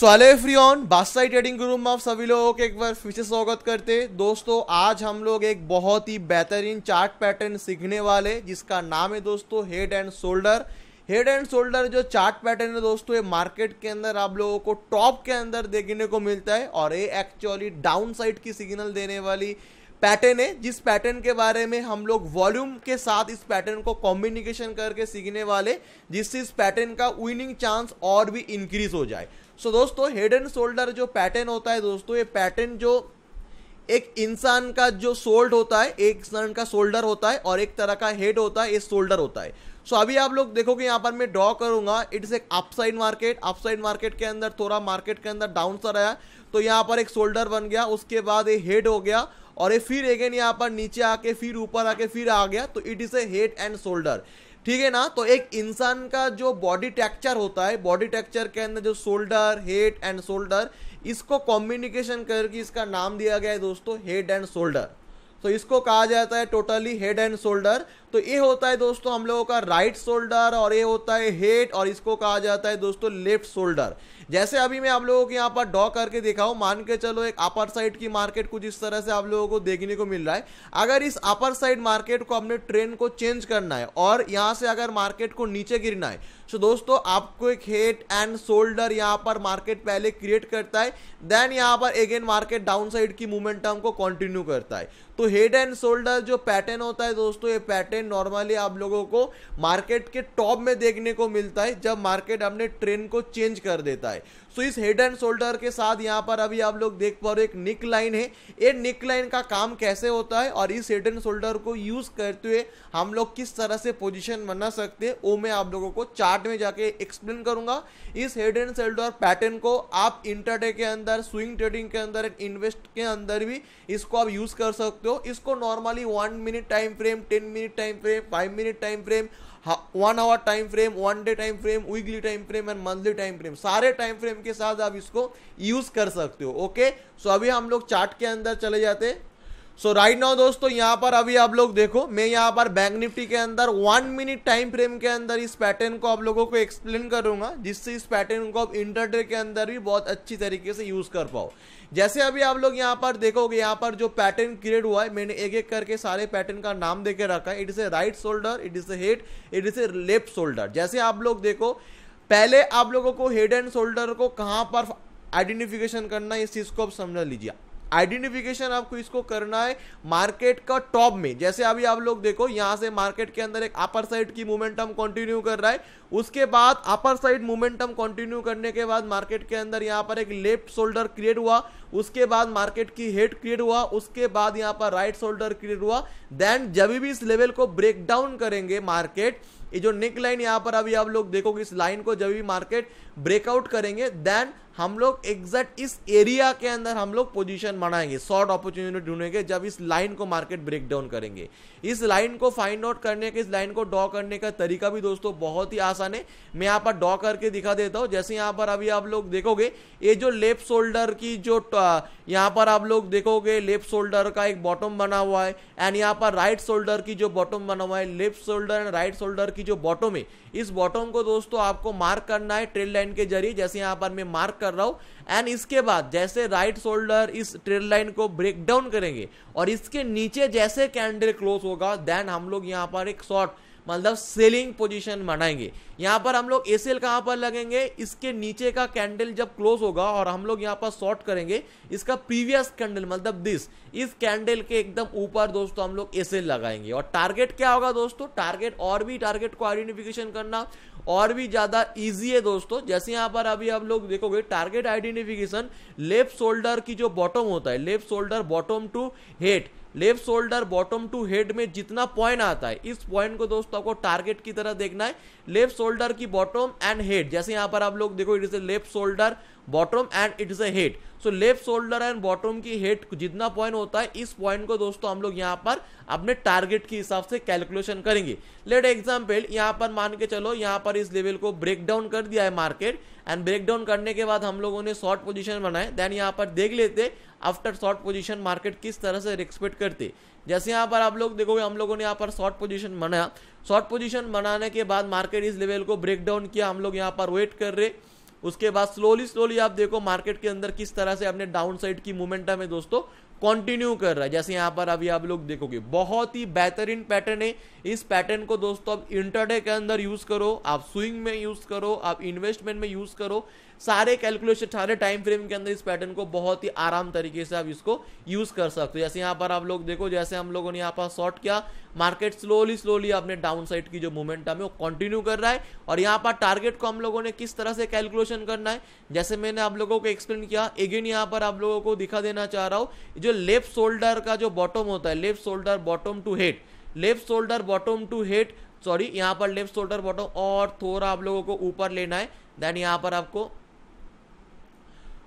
सोले hello everyone बादशाह trading गुरु में आप सभी लोगों के एक बार फिर से स्वागत करते दोस्तों आज हम लोग एक बहुत ही बेहतरीन चार्ट पैटर्न सीखने वाले जिसका नाम है दोस्तों head and shoulder head and shoulder जो चार्ट पैटर्न है दोस्तों ये मार्केट के अंदर आप लोगों को टॉप के अंदर देखने को मिलता है और ये एक्चुअली डाउन साइड की सिग्नल देने वाली पैटर्न है जिस पैटर्न के बारे में हम लोग वॉल्यूम के साथ इस पैटर्न को कॉम्युनिकेशन करके सीखने वाले जिससे इस पैटर्न का विनिंग चांस और भी इंक्रीज हो जाए सो so, दोस्तों हेड एंड शोल्डर जो पैटर्न होता है दोस्तों ये पैटर्न जो एक इंसान का जो सोल्ड होता है एक इंसान का शोल्डर होता है और एक तरह का हेड होता है ये शोल्डर होता है सो so, अभी आप लोग देखोगे यहाँ पर मैं ड्रॉ करूंगा इट्स एक अपसाइड मार्केट अपसाइड मार्केट के अंदर थोड़ा मार्केट के अंदर डाउन सा रहा तो यहाँ पर एक शोल्डर बन गया उसके बाद ये हेड हो गया और ये फिर अगेन यहाँ पर नीचे आके फिर ऊपर आके फिर आ गया तो it is a head and shoulder ठीक है ना तो एक इंसान का जो बॉडी टेक्चर होता है बॉडी टेक्चर के अंदर जो शोल्डर हेड एंड शोल्डर इसको कॉम्युनिकेशन करके इसका नाम दिया गया है दोस्तों हेड एंड शोल्डर तो इसको कहा जाता है टोटली हेड एंड शोल्डर तो ये होता है दोस्तों हम लोगों का राइट शोल्डर और ये होता है हेड और इसको कहा जाता है दोस्तों लेफ्ट शोल्डर जैसे अभी मैं आप लोगों को यहाँ पर ड्रॉ करके दिखाऊँ मान के चलो एक अपर साइड की मार्केट कुछ इस तरह से आप लोगों को देखने को मिल रहा है अगर इस अपर साइड मार्केट को अपने ट्रेंड को चेंज करना है और यहाँ से अगर मार्केट को नीचे गिरना है तो दोस्तों आपको एक हेड एंड शोल्डर यहाँ पर मार्केट पहले क्रिएट करता है देन यहाँ पर अगेन मार्केट डाउन साइड की मूवमेंटम को कंटिन्यू करता है तो हेड एंड शोल्डर जो पैटर्न होता है दोस्तों ये पैटर्न ट्रेन नॉर्मली आप लोगों को मार्केट के टॉप में देखने को मिलता है जब मार्केट अपने ट्रेन को चेंज कर देता है सो इस हेड एंड शोल्डर के साथ यहाँ पर अभी आप लोग देख पा रहे हो एक निक लाइन है ये निक लाइन का काम कैसे होता है और इस हेड एंड शोल्डर को यूज़ करते हुए हम लोग किस तरह से पोजिशन बना सकते हैं वो मैं आप लोगों को चार्ट में जाके एक्सप्लेन करूंगा इस हेड एंड शोल्डर पैटर्न को आप इंटरडे के अंदर स्विंग ट्रेडिंग के अंदर इन्वेस्ट के अंदर भी इसको आप यूज़ कर सकते हो इसको normally one minute time frame ten minute time frame five minute time frame one hour time frame one day time frame weekly time frame and monthly time frame सारे टाइम फ्रेम के साथ आप इसको use कर सकते हो okay so अभी हम लोग चार्ट के अंदर चले जाते हैं सो राइट नाउ दोस्तों यहाँ पर अभी आप लोग देखो मैं यहाँ पर बैंक निफ्टी के अंदर वन मिनट टाइम फ्रेम के अंदर इस पैटर्न को आप लोगों को एक्सप्लेन करूंगा जिससे इस पैटर्न को आप इंटरडे के अंदर भी बहुत अच्छी तरीके से यूज़ कर पाओ जैसे अभी आप लोग यहाँ पर देखोगे यहाँ पर जो पैटर्न क्रिएट हुआ है मैंने एक एक करके सारे पैटर्न का नाम देके रखा है it is a right shoulder it is a head it is a left shoulder जैसे आप लोग देखो पहले आप लोगों को हेड एंड शोल्डर को कहाँ पर आइडेंटिफिकेशन करना है इस चीज़ को आप समझ लीजिए आइडेंटिफिकेशन आपको इसको करना है मार्केट का टॉप में जैसे अभी आप लोग देखो यहां से मार्केट के अंदर एक अपर साइड की मोमेंटम कंटिन्यू कर रहा है उसके बाद अपर साइड मोमेंटम कंटिन्यू करने के बाद मार्केट के अंदर यहां पर एक लेफ्ट शोल्डर क्रिएट हुआ उसके बाद मार्केट की हेड क्रिएट हुआ उसके बाद यहाँ पर राइट शोल्डर क्रिएट हुआ देन जब भी इस लेवल को ब्रेक डाउन करेंगे मार्केट ये जो नेक लाइन यहाँ पर अभी आप लोग देखोगे इस लाइन को जब भी मार्केट ब्रेकआउट करेंगे देन हम लोग एग्जैक्ट इस एरिया के अंदर हम लोग पोजीशन बनाएंगे शॉर्ट अपॉर्चुनिटी ढूंढेंगे जब इस लाइन को मार्केट ब्रेक डाउन करेंगे इस लाइन को फाइंड आउट करने के इस लाइन को ड्रॉ करने का तरीका भी दोस्तों बहुत ही आसान है मैं यहाँ पर ड्रॉ करके दिखा देता हूँ जैसे यहाँ पर अभी आप लोग देखोगे ये जो लेफ्ट शोल्डर की जो यहाँ पर आप लोग देखोगे लेफ्ट शोल्डर का एक बॉटम बना हुआ है एंड यहाँ पर राइट शोल्डर की जो बॉटम बना हुआ है left shoulder and right shoulder की जो बॉटम है इस बॉटम को दोस्तों आपको मार्क करना है ट्रेड लाइन के जरिए जैसे यहाँ पर मैं मार्क कर कर रहा हूं एंड इसके बाद जैसे राइट शोल्डर इस ट्रेन लाइन को ब्रेक डाउन करेंगे और इसके नीचे जैसे कैंडल क्लोज होगा देन हम लोग यहां पर एक शॉर्ट मतलब सेलिंग पोजीशन बनाएंगे यहाँ पर हम लोग ए सेल कहाँ पर लगेंगे इसके नीचे का कैंडल जब क्लोज होगा और हम लोग यहाँ पर शॉर्ट करेंगे इसका प्रीवियस कैंडल मतलब दिस इस कैंडल के एकदम ऊपर दोस्तों हम लोग ए सेल लगाएंगे और टारगेट क्या होगा दोस्तों टारगेट और भी टारगेट को आइडेंटिफिकेशन करना और भी ज़्यादा ईजी है दोस्तों जैसे यहाँ पर अभी आप लोग देखोगे टारगेट आइडेंटिफिकेशन लेफ्ट शोल्डर की जो बॉटम होता है left shoulder bottom to head left shoulder bottom to head में जितना पॉइंट आता है इस पॉइंट को दोस्तों आपको टारगेट की तरह देखना है लेफ्ट शोल्डर की बॉटम एंड हेड जैसे यहाँ पर आप लोग देखो it is left shoulder bottom and it is a head so left shoulder and bottom की हेड जितना पॉइंट होता है इस पॉइंट को दोस्तों हम लोग यहाँ पर अपने टारगेट के हिसाब से कैलकुलेशन करेंगे लेट एग्जाम्पल यहाँ पर मान के चलो यहाँ पर इस लेवल को ब्रेक डाउन कर दिया है मार्केट एंड ब्रेक डाउन करने के बाद हम लोगों ने शॉर्ट पोजिशन बनाए देन यहाँ पर देख लेते आफ्टर शॉर्ट पोजिशन मार्केट किस तरह से एक्सपेक्ट करते जैसे यहाँ पर आप लोग देखोगे हम लोगों ने यहाँ पर शॉर्ट पोजिशन बनाया शॉर्ट पोजिशन बनाने के बाद मार्केट इस लेवल को ब्रेक डाउन किया हम लोग यहाँ पर वेट कर रहे उसके बाद स्लोली स्लोली आप देखो मार्केट के अंदर किस तरह से अपने डाउन साइड की मूवमेंट है दोस्तों कंटिन्यू कर रहा है जैसे यहां पर अभी आप लोग देखोगे बहुत ही बेहतरीन पैटर्न है इस पैटर्न को दोस्तों आप इंटरडे के अंदर यूज़ करो आप स्विंग में यूज़ करो आप इन्वेस्टमेंट में यूज़ करो सारे कैलकुलेशन सारे टाइम फ्रेम के अंदर इस पैटर्न को बहुत ही आराम तरीके से आप इसको यूज़ कर सकते हो जैसे यहाँ पर आप लोग देखो जैसे हम लोगों ने यहाँ पर शॉर्ट किया मार्केट स्लोली स्लोली अपने डाउन साइड की जो मोमेंटम है वो कंटिन्यू कर रहा है और यहाँ पर टारगेट को हम लोगों ने किस तरह से कैलकुलेशन करना है जैसे मैंने आप लोगों को एक्सप्लेन किया अगेन यहाँ पर आप लोगों को दिखा देना चाह रहा हूँ जो लेफ्ट शोल्डर का जो बॉटम होता है left shoulder bottom to head left shoulder bottom to head sorry यहाँ पर लेफ्ट शोल्डर बॉटम और थोड़ा आप लोगों को ऊपर लेना है देन यहाँ पर आपको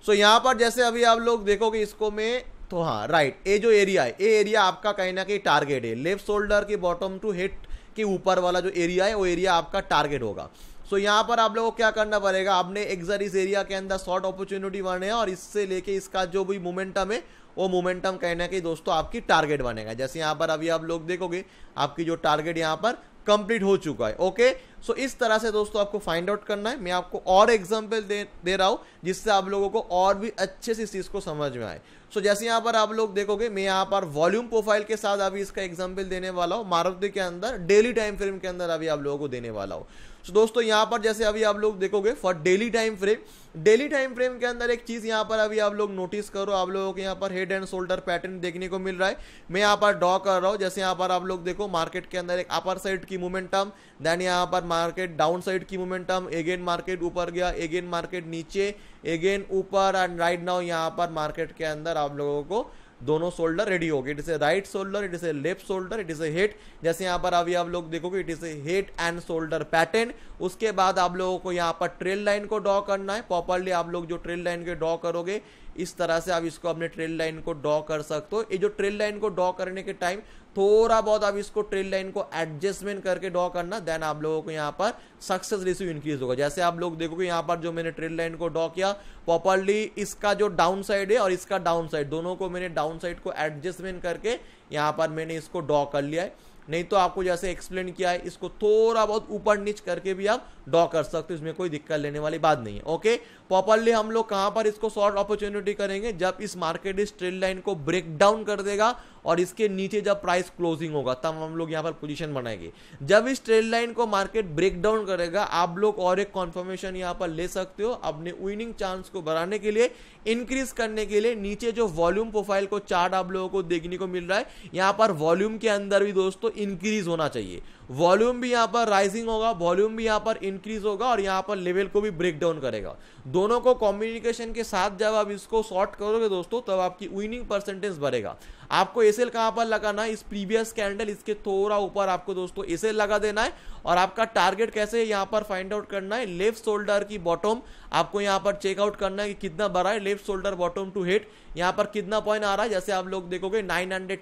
सो so, यहाँ पर जैसे अभी आप लोग देखोगे इसको मैं तो हाँ राइट ये जो एरिया है ये एरिया आपका कहीं ना कहीं टारगेट है लेफ्ट शोल्डर के बॉटम टू हेड के ऊपर वाला जो एरिया है वो एरिया आपका टारगेट होगा सो so, यहाँ पर आप लोगों को क्या करना पड़ेगा आपने एग्जर इस एरिया के अंदर शॉर्ट अपॉर्चुनिटी बने और इससे लेके इसका जो भी मोमेंटम है वो मोमेंटम कहीं ना कहीं दोस्तों आपकी टारगेट बनेगा जैसे यहाँ पर अभी आप लोग देखोगे आपकी जो टारगेट यहाँ पर कंप्लीट हो चुका है ओके सो so, इस तरह से दोस्तों आपको फाइंड आउट करना है मैं आपको और एग्जाम्पल दे दे रहा हूँ जिससे आप लोगों को और भी अच्छे से इस चीज़ को समझ में आए सो जैसे यहाँ पर आप लोग देखोगे मैं यहाँ पर वॉल्यूम प्रोफाइल के साथ अभी इसका एग्जाम्पल देने वाला हूँ मारुति के अंदर डेली टाइम फ्रेम के अंदर अभी आप लोगों को देने वाला हूँ सो दोस्तों यहाँ पर जैसे अभी आप लोग देखोगे for daily time frame daily time frame के अंदर एक चीज़ यहाँ पर अभी आप लोग नोटिस करो आप लोगों के यहाँ पर हेड एंड शोल्डर पैटर्न देखने को मिल रहा है मैं यहाँ पर ड्रॉ कर रहा हूँ जैसे यहाँ पर आप लोग देखो मार्केट के अंदर एक अपर साइड की मोमेंटम देन यहाँ पर मार्केट डाउन साइड की मोमेंटम अगेन मार्केट ऊपर गया अगेन मार्केट नीचे अगेन ऊपर एंड राइट नाउ यहाँ पर मार्केट के अंदर आप लोगों को दोनों शोल्डर रेडी हो गए it is a right shoulder it is a left shoulder it is a head जैसे यहाँ पर अभी आप लोग देखोगे it is a head and shoulder pattern उसके बाद आप लोगों को यहाँ पर ट्रेल लाइन को ड्रॉ करना है प्रॉपरली आप लोग जो ट्रेल लाइन के ड्रॉ करोगे इस तरह से आप इसको अपने ट्रेल लाइन को ड्रॉ कर सकते हो ये जो ट्रेल लाइन को ड्रॉ करने के टाइम थोड़ा बहुत आप इसको ट्रेल लाइन को एडजस्टमेंट करके ड्रॉ करना देन आप लोगों को यहाँ पर सक्सेस रेशियो इंक्रीज होगा जैसे आप लोग देखोगे यहाँ पर जो मैंने ट्रेल लाइन को ड्रॉ किया प्रॉपरली इसका जो डाउन साइड है और इसका डाउन साइड दोनों को मैंने डाउन साइड को एडजस्टमेंट करके यहाँ पर मैंने इसको ड्रॉ कर लिया है नहीं तो आपको जैसे एक्सप्लेन किया है इसको थोड़ा बहुत ऊपर नीच करके भी आप ड्रॉ कर सकते हो इसमें कोई दिक्कत लेने वाली बात नहीं है ओके प्रॉपरली हम लोग कहां पर इसको शॉर्ट अपॉर्चुनिटी करेंगे जब इस मार्केट इस ट्रेड लाइन को ब्रेक डाउन कर देगा और इसके नीचे जब प्राइस क्लोजिंग होगा तब हम लोग यहाँ पर पोजीशन बनाएंगे जब इस ट्रेड लाइन को मार्केट ब्रेक डाउन करेगा आप लोग और एक कॉन्फर्मेशन यहाँ पर ले सकते हो अपने विनिंग चांस को बढ़ाने के लिए इंक्रीज करने के लिए नीचे जो वॉल्यूम प्रोफाइल को चार्ट आप लोगों को देखने को मिल रहा है यहाँ पर वॉल्यूम के अंदर भी दोस्तों इंक्रीज होना चाहिए वॉल्यूम भी यहां पर राइजिंग होगा वॉल्यूम भी यहां पर इंक्रीज होगा और यहां पर लेवल को भी ब्रेक डाउन करेगा दोनों को कॉम्युनिकेशन के साथ जब आप इसको शॉर्ट करोगे दोस्तों तब आपकी विनिंग परसेंटेज बढ़ेगा आपको एस एल कहाँ पर लगाना है इस प्रीवियस कैंडल इसके थोड़ा ऊपर आपको दोस्तों एस लगा देना है और आपका टारगेट कैसे यहां पर फाइंड आउट करना है लेफ्ट शोल्डर की बॉटम आपको यहां पर चेकआउट करना है कि कितना बड़ा है left shoulder bottom to height यहां पर कितना पॉइंट आ रहा है जैसे आप लोग देखोगे नाइन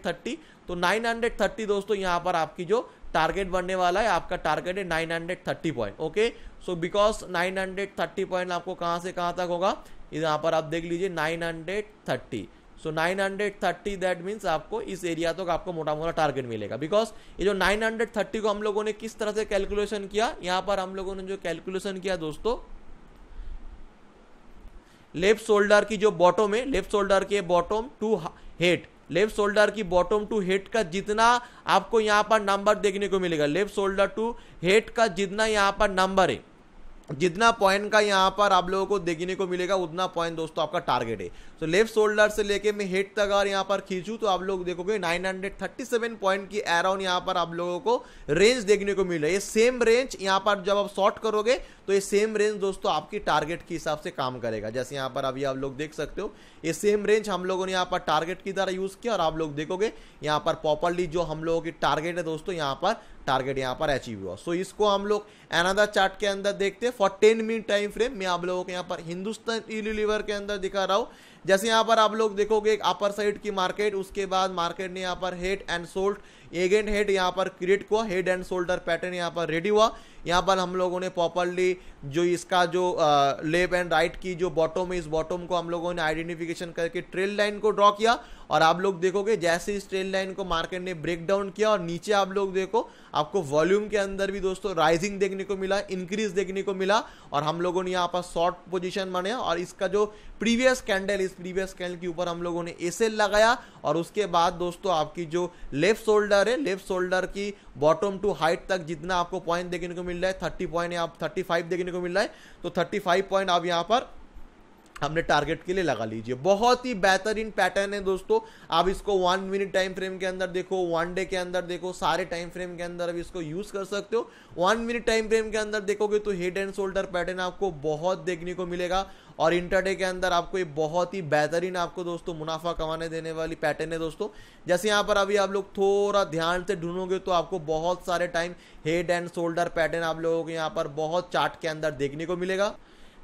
तो 930 दोस्तों यहां पर आपकी जो टारगेट बनने वाला है आपका टारगेट है nine hundred thirty point okay so because nine hundred thirty point आपको कहाँ से कहाँ तक होगा यहाँ पर आप देख लीजिए nine hundred thirty so nine hundred thirty that means आपको इस एरिया तक तो आपको मोटा मोटा टारगेट मिलेगा बिकॉज ये जो नाइन हंड्रेड थर्टी को हम लोगों ने किस तरह से कैलकुलेशन किया यहाँ पर हम लोगों ने जो कैलकुलेशन किया दोस्तों लेफ्ट शोल्डर की जो बॉटम है लेफ्ट शोल्डर के bottom to head left shoulder की बॉटम टू हेड का जितना आपको यहाँ पर नंबर देखने को मिलेगा लेफ्ट शोल्डर टू हेड का जितना यहाँ पर नंबर है जितना पॉइंट का यहाँ पर आप लोगों को देखने को मिलेगा उतना पॉइंट दोस्तों आपका टारगेट है तो लेफ्ट शोल्डर से लेके मैं हेड तक अगर यहाँ पर खींचूँ तो आप लोग देखोगे 937 पॉइंट की अराउंड यहाँ पर आप लोगों को रेंज देखने को मिल रहा है ये सेम रेंज यहाँ पर जब आप शॉर्ट करोगे तो ये सेम रेंज दोस्तों आपकी टारगेट के हिसाब से काम करेगा जैसे यहाँ पर अभी आप लोग देख सकते हो ये सेम रेंज हम लोगों ने यहाँ पर टारगेट की तरह यूज़ किया और आप लोग देखोगे यहाँ पर प्रॉपरली जो हम लोगों की टारगेट है दोस्तों यहाँ पर टारगेट यहाँ पर अचीव हुआ सो so, इसको हम लोग एनादा चार्ट के अंदर देखते हैं for ten minute time frame मैं आप लोगों को यहाँ पर हिंदुस्तान यूनिलीवर के अंदर दिखा रहा हूँ जैसे यहाँ पर आप लोग देखोगे एक अपर साइड की मार्केट उसके बाद मार्केट ने यहाँ पर हेट एंड सोल्ट एगेंट हेड यहाँ पर क्रिएट हुआ हेड एंड शोल्डर पैटर्न यहाँ पर रेडी हुआ यहाँ पर हम लोगों ने प्रॉपरली जो इसका जो लेफ्ट एंड राइट की जो बॉटम है इस बॉटम को हम लोगों ने आइडेंटिफिकेशन करके ट्रेल लाइन को ड्रॉ किया और आप लोग देखोगे जैसे इस ट्रेल लाइन को मार्केट ने ब्रेक डाउन किया और नीचे आप लोग देखो आपको वॉल्यूम के अंदर भी दोस्तों राइजिंग देखने को मिला इंक्रीज देखने को मिला और हम लोगों ने यहाँ पर शॉर्ट पोजिशन बनाया और इसका जो प्रीवियस कैंडल इस प्रीवियस कैंडल के ऊपर हम लोगों ने एसेल लगाया और उसके बाद दोस्तों आपकी जो लेफ्ट शोल्डर शोल्डर है लेफ्ट शोल्डर की बॉटम टू हाइट तक जितना आपको पॉइंट देखने को मिल रहा है थर्टी पॉइंट आप थर्टी फाइव देखने को मिल रहा है तो थर्टी फाइव पॉइंट आप यहाँ पर हमने टारगेट के लिए लगा लीजिए बहुत ही बेहतरीन पैटर्न है दोस्तों आप इसको वन मिनट टाइम फ्रेम के अंदर देखो वन डे के अंदर देखो सारे टाइम फ्रेम के अंदर अभी इसको यूज कर सकते हो वन मिनट टाइम फ्रेम के अंदर देखोगे तो हेड एंड शोल्डर पैटर्न आपको बहुत देखने को मिलेगा और इंटरडे के अंदर आपको ये बहुत ही बेहतरीन आपको दोस्तों मुनाफा कमाने देने वाली पैटर्न है दोस्तों जैसे यहाँ पर अभी आप लोग थोड़ा ध्यान से ढूंढोगे तो आपको बहुत सारे time head and shoulder pattern आप लोगों को यहाँ पर बहुत चार्ट के अंदर देखने को मिलेगा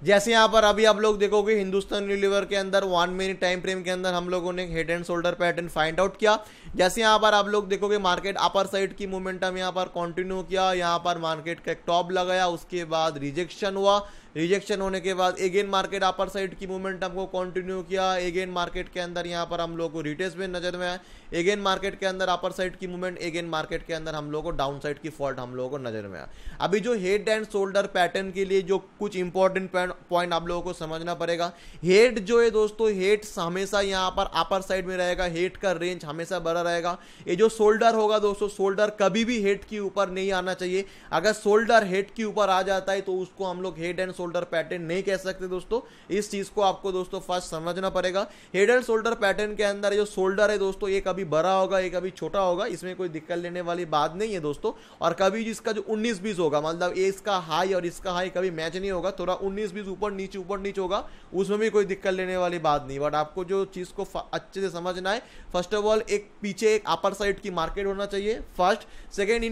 जैसे यहाँ पर अभी आप लोग देखोगे हिंदुस्तान रिलीवर के अंदर वन मिनट टाइम फ्रेम के अंदर हम लोगों ने head and shoulder pattern find out किया जैसे यहाँ पर आप लोग देखोगे मार्केट अपर साइड की मोमेंटम यहाँ पर कंटिन्यू किया यहाँ पर मार्केट का एक टॉप लगाया उसके बाद रिजेक्शन हुआ रिजेक्शन होने के बाद अगेन मार्केट अपर साइड की मूवमेंट हमको कंटिन्यू किया अगेन मार्केट के अंदर यहाँ पर हम लोग को रिटेस में नजर में आया अगेन मार्केट के अंदर अपर साइड की मूवमेंट अगेन मार्केट के अंदर हम लोग को डाउन साइड की फॉल्ट हम लोगों को नजर में आया अभी जो हेड एंड शोल्डर पैटर्न के लिए जो कुछ इंपॉर्टेंट पॉइंट आप लोगों को समझना पड़ेगा हेड जो है दोस्तों हेड हमेशा यहाँ पर अपर साइड में रहेगा हेड का रेंज हमेशा बड़ा रहेगा ये जो शोल्डर होगा दोस्तों शोल्डर कभी भी हेड के ऊपर नहीं आना चाहिए अगर शोल्डर हेड के ऊपर आ जाता है तो उसको हम लोग हेड एंड शोल्डर पैटर्न नहीं कह सकते दोस्तों इस चीज़ को आपको दोस्तों फर्स्ट समझना पड़ेगा हेड एंड शोल्डर पैटर्न के अंदर जो शोल्डर है दोस्तों ये कभी बड़ा होगा ये कभी छोटा होगा इसमें कोई दिक्कत लेने वाली बात नहीं है दोस्तों और कभी इसका जो उन्नीस बीस होगा मतलब ये इसका हाई और इसका हाई कभी मैच नहीं होगा थोड़ा उन्नीस बीस ऊपर नीचे ऊपर नीचे होगा उसमें भी कोई दिक्कत लेने वाली बात नहीं बट आपको जो चीज़ को अच्छे से समझना है फर्स्ट ऑफ ऑल एक पीछे एक अपर साइड की मार्केट होना चाहिए फर्स्ट सेकेंड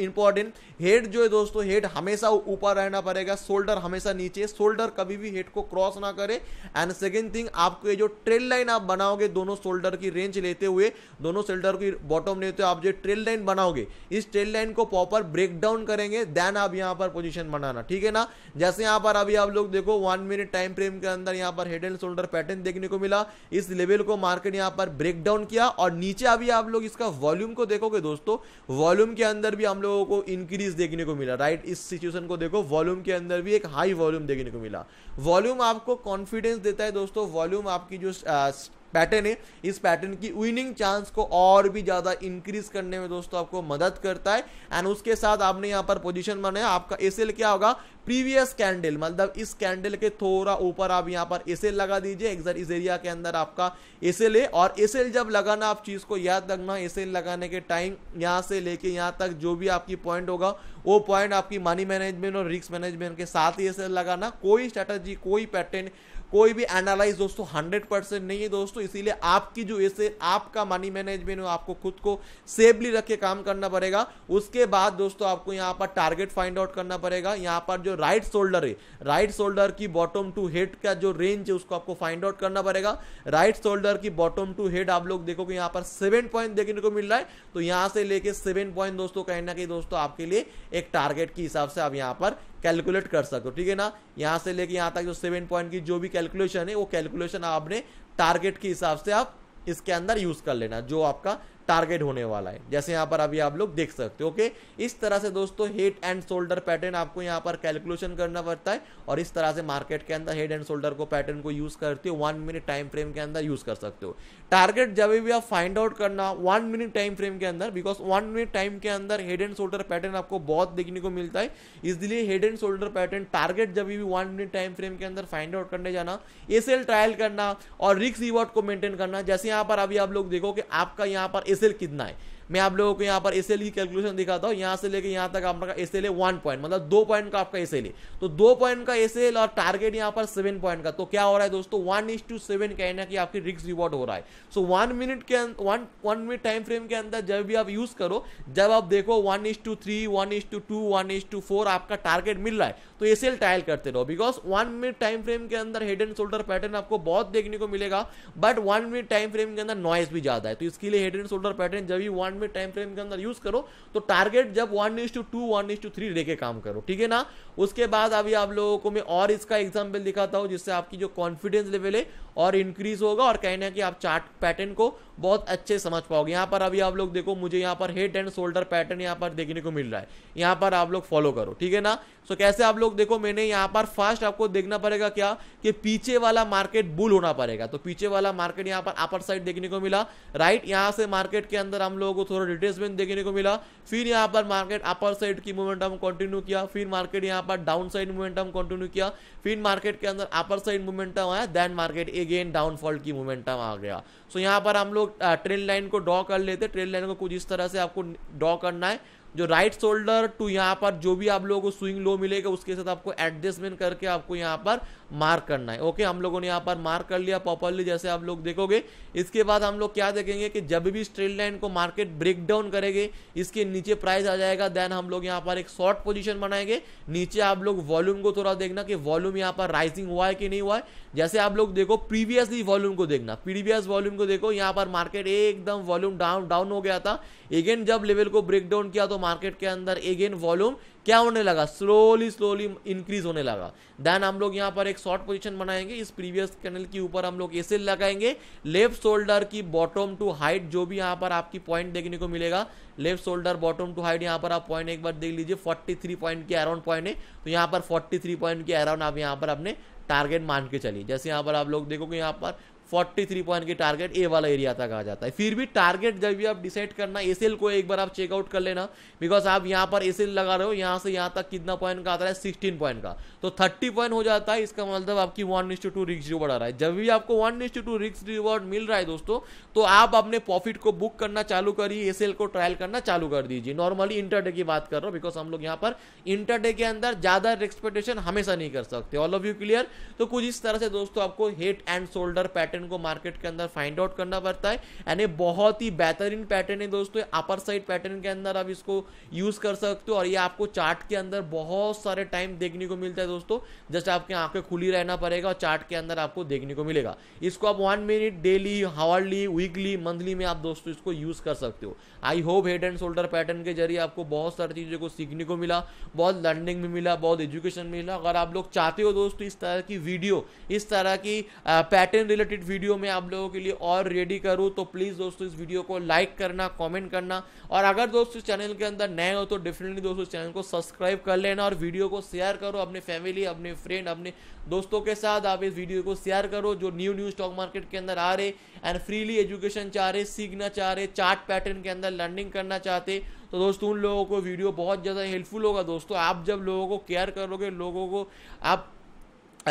इंपॉर्टेंट हेड जो है दोस्तों हेड हमेशा ऊपर रहना पड़ेगा शोल्डर हमेशा हमेशा नीचे शोल्डर कभी भी हेड को क्रॉस ना करे एंड सेकेंड थिंग आपको ये जो ट्रेल लाइन आप बनाओगे दोनों शोल्डर की रेंज लेते हुए दोनों शोल्डर की बॉटम लेते हुए आप जो ट्रेल लाइन बनाओगे इस ट्रेल लाइन को प्रॉपर ब्रेक डाउन करेंगे देन आप यहाँ पर पोजिशन बनाना ठीक है ना जैसे यहाँ पर अभी आप लोग देखो वन मिनट टाइम फ्रेम के अंदर यहाँ पर हेड एंड शोल्डर पैटर्न देखने को मिला इस लेवल को मार्केट यहाँ पर ब्रेक डाउन किया और नीचे अभी आप लोग इसका वॉल्यूम को देखोगे दोस्तों वॉल्यूम के अंदर भी हम लोगों को इंक्रीज देखने को मिला राइट इस सिचुएशन को देखो वॉल्यूम के अंदर भी एक हाई हाई वॉल्यूम देखने को मिला वॉल्यूम आपको कॉन्फिडेंस देता है दोस्तों वॉल्यूम आपकी जो uh, पैटर्न है इस पैटर्न की विनिंग चांस को और भी ज़्यादा इंक्रीज करने में दोस्तों आपको मदद करता है एंड उसके साथ आपने यहाँ पर पोजीशन बनाया आपका एस क्या होगा प्रीवियस कैंडल मतलब इस कैंडल के थोड़ा ऊपर आप यहाँ पर एस लगा दीजिए एग्जर इस एरिया के अंदर आपका एस है और एस जब लगाना आप चीज़ को याद रखना एस लगाने के टाइम यहाँ से लेके यहाँ तक जो भी आपकी पॉइंट होगा वो पॉइंट आपकी मनी मैनेजमेंट और रिस्क मैनेजमेंट के साथ ही एस लगाना कोई स्ट्रेटेजी कोई पैटर्न कोई भी एनालाइज दोस्तों हंड्रेड परसेंट नहीं है दोस्तों इसीलिए आपकी जो ऐसे आपका मनी मैनेजमेंट आपको खुद को सेफली रख के काम करना पड़ेगा उसके बाद दोस्तों आपको यहाँ पर टारगेट फाइंड आउट करना पड़ेगा यहाँ पर जो राइट शोल्डर है राइट शोल्डर की बॉटम टू हेड का जो रेंज है उसको आपको फाइंड आउट करना पड़ेगा राइट शोल्डर की बॉटम टू हेड आप लोग देखोगे यहाँ पर सेवन पॉइंट देखने को मिल रहा है तो यहाँ से लेके सेवन पॉइंट दोस्तों कहीं ना कहीं दोस्तों आपके लिए एक टारगेट के हिसाब से आप यहाँ पर कैलकुलेट कर सको ठीक है ना यहाँ से लेके यहाँ तक जो सेवन पॉइंट की जो भी कैलकुलेशन है वो कैलकुलेशन आपने टारगेट के हिसाब से आप इसके अंदर यूज कर लेना जो आपका टारगेट होने वाला है जैसे यहाँ पर अभी आप लोग देख सकते हो ओके इस तरह से दोस्तों हेड एंड शोल्डर पैटर्न आपको यहाँ पर कैलकुलेशन करना पड़ता है और इस तरह से मार्केट के अंदर हेड एंड शोल्डर को पैटर्न को यूज करते हो वन मिनट टाइम फ्रेम के अंदर यूज कर सकते हो टारगेट जब भी आप फाइंड आउट करना वन मिनट टाइम फ्रेम के अंदर बिकॉज वन मिनट टाइम के अंदर हेड एंड शोल्डर पैटर्न आपको बहुत देखने को मिलता है इसलिए head and shoulder pattern target जब भी वन मिनट टाइम फ्रेम के अंदर फाइंड आउट करने जाना एसएल ट्रायल करना और रिक्स रिवॉर्ड को मेंटेन करना जैसे यहाँ पर अभी आप लोग देखो कि आपका यहाँ पर SL kidnai मैं आप लोगों को यहाँ पर एस e की कैलकुलेशन दिखाता हूँ यहाँ से लेकर यहाँ तक आपका एस एल वन पॉइंट मतलब दो पॉइंट का आपका एस e। तो दो पॉइंट का एस e और टारगेट यहाँ पर सेवन पॉइंट का तो क्या हो रहा है दोस्तों वन इज टू सेवन कहना कि आपकी रिक्स रिवॉर्ड हो रहा है सो वन मिनट के one one minute time frame के अंदर जब भी आप यूज करो जब आप देखो one is to three one is to two to is is फोर आपका टारगेट मिल रहा है तो एस टायल करते रहो because one minute time frame के अंदर हेड एंड शोल्डर पैटर्न आपको बहुत देखने को मिलेगा but one minute time frame के अंदर नॉइज भी ज्यादा है तो इसके लिए हेड एंड शोल्डर पैटर्न जब भी वन में टाइम फ्रेम के अंदर यूज करो तो टारगेट जब one is to two to is to to लेके काम करो ठीक है ना उसके बाद अभी आप लोगों को मैं और इसका एग्जाम्पल दिखाता हूँ जिससे आपकी जो कॉन्फिडेंस लेवल है और इंक्रीज होगा और कहीं ना कि आप चार्ट पैटर्न को बहुत अच्छे समझ पाओगे यहाँ पर अभी आप लोग देखो मुझे यहाँ पर हेड एंड शोल्डर पैटर्न यहाँ पर देखने को मिल रहा है यहाँ पर आप लोग फॉलो करो ठीक है ना सो so, कैसे आप लोग देखो मैंने यहाँ पर फर्स्ट आपको देखना पड़ेगा क्या कि पीछे वाला मार्केट बुल होना पड़ेगा तो पीछे वाला मार्केट यहाँ पर अपर साइड देखने को मिला राइट यहाँ से मार्केट के अंदर हम लोगों को थोड़ा रिट्रेसमेंट देखने को मिला फिर यहाँ पर मार्केट अपर साइड की मोमेंटम कंटिन्यू किया फिर मार्केट यहाँ पर डाउन साइड मोमेंटम कंटिन्यू किया फिर मार्केट के अंदर अपर साइड मोमेंटम आया देन मार्केट अगेन डाउनफॉल की मोमेंटम आ गया सो so, यहाँ पर हम लोग ट्रेन uh, लाइन को ड्रॉ कर लेते ट्रेन लाइन को कुछ इस तरह से आपको ड्रॉ करना है जो राइट शोल्डर टू यहाँ पर जो भी आप लोगों को स्विंग लो मिलेगा उसके साथ आपको एडजस्टमेंट करके आपको यहाँ पर मार्क करना है ओके हम लोगों ने यहाँ पर मार्क कर लिया प्रॉपरली जैसे आप लोग देखोगे इसके बाद हम लोग क्या देखेंगे कि जब भी स्ट्रेट लाइन को मार्केट ब्रेक डाउन करेंगे इसके नीचे प्राइस आ जाएगा देन हम लोग यहाँ पर एक शॉर्ट पोजिशन बनाएंगे नीचे आप लोग वॉल्यूम को थोड़ा देखना कि वॉल्यूम यहाँ पर राइजिंग हुआ है कि नहीं हुआ है जैसे आप लोग देखो प्रीवियसली वॉल्यूम को देखना प्रीवियस वॉल्यूम को देखो यहाँ पर मार्केट एकदम वॉल्यूम डाउन डाउन हो गया था अगेन जब लेवल को ब्रेक डाउन किया तो मार्केट के अंदर अगेन वॉल्यूम क्या होने लगा स्लोली स्लोली इंक्रीज होने लगा देन हम लोग यहाँ पर एक शॉर्ट पोजिशन बनाएंगे इस प्रीवियस कैनल के ऊपर हम लोग एसिल लगाएंगे लेफ्ट शोल्डर की बॉटम टू हाइट जो भी यहाँ पर आपकी पॉइंट देखने को मिलेगा left shoulder bottom to height यहाँ पर आप पॉइंट एक बार देख लीजिए 43 पॉइंट के अराउंड पॉइंट है तो यहाँ पर 43 पॉइंट के अराउंड आप यहाँ पर अपने टारगेट मान के चलिए जैसे यहाँ पर आप लोग देखोगे यहाँ पर 43 पॉइंट की टारगेट ए वाला एरिया तक आ जाता है फिर भी टारगेट जब भी आप डिसाइड करना एस को एक बार आप चेकआउट कर लेना बिकॉज आप यहाँ पर एस लगा रहे हो यहाँ से यहाँ तक कितना पॉइंट का आता है 16 पॉइंट का तो 30 पॉइंट हो जाता है इसका मतलब आपकी वन निश्चू टू रिक्स रिवॉर्ड आ रहा है जब भी आपको वन निश्चू टू रिक्स रिवॉर्ड मिल रहा है दोस्तों तो आप अपने प्रॉफिट को बुक करना चालू करिए एस को ट्रायल करना चालू कर दीजिए नॉर्मली इंटरडे की बात कर रहा हूँ बिकॉज हम लोग यहाँ पर इंटरडे के अंदर ज़्यादा एक्सपेक्टेशन हमेशा नहीं कर सकते ऑल ऑफ यू क्लियर तो कुछ इस तरह से दोस्तों आपको head and shoulder pattern pattern को मार्केट के अंदर फाइंड आउट करना पड़ता है यानी बहुत ही बेहतरीन पैटर्न है दोस्तों अपर साइड पैटर्न के अंदर आप इसको यूज़ कर सकते हो और ये आपको चार्ट के अंदर बहुत सारे टाइम देखने को मिलता है दोस्तों जस्ट आपके आंखें खुली रहना पड़ेगा और चार्ट के अंदर आपको देखने को मिलेगा इसको आप one minute daily hourly weekly monthly में आप दोस्तों इसको यूज़ कर सकते हो I hope head and shoulder pattern के जरिए आपको बहुत सारी चीज़ों को सीखने को मिला बहुत लर्निंग भी मिला बहुत एजुकेशन मिला अगर आप लोग चाहते हो दोस्तों इस तरह की वीडियो इस तरह की पैटर्न रिलेटेड वीडियो मैं आप लोगों के लिए और रेडी करूँ तो प्लीज़ दोस्तों इस वीडियो को लाइक करना कॉमेंट करना और अगर दोस्तों चैनल के अंदर नए हो तो डेफिनेटली दोस्तों इस चैनल को सब्सक्राइब कर लेना और वीडियो को शेयर करो अपने फैमिली अपने फ्रेंड अपने दोस्तों के साथ आप इस वीडियो को शेयर करो जो न्यू न्यू स्टॉक मार्केट के अंदर आ रहे एंड फ्रीली एजुकेशन चाह रहे सीखना चाह रहे चार्ट पैटर्न के अंदर लर्निंग करना चाहते तो दोस्तों उन लोगों को वीडियो बहुत ज़्यादा हेल्पफुल होगा दोस्तों आप जब लोगों को केयर करोगे लोगों को आप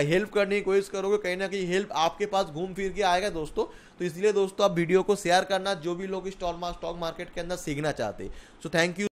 हेल्प करने की कोशिश करोगे कहीं ना कहीं हेल्प आपके पास घूम फिर के आएगा दोस्तों तो इसलिए दोस्तों आप वीडियो को शेयर करना जो भी लोग स्टॉक मार्केट के अंदर सीखना चाहते सो थैंक यू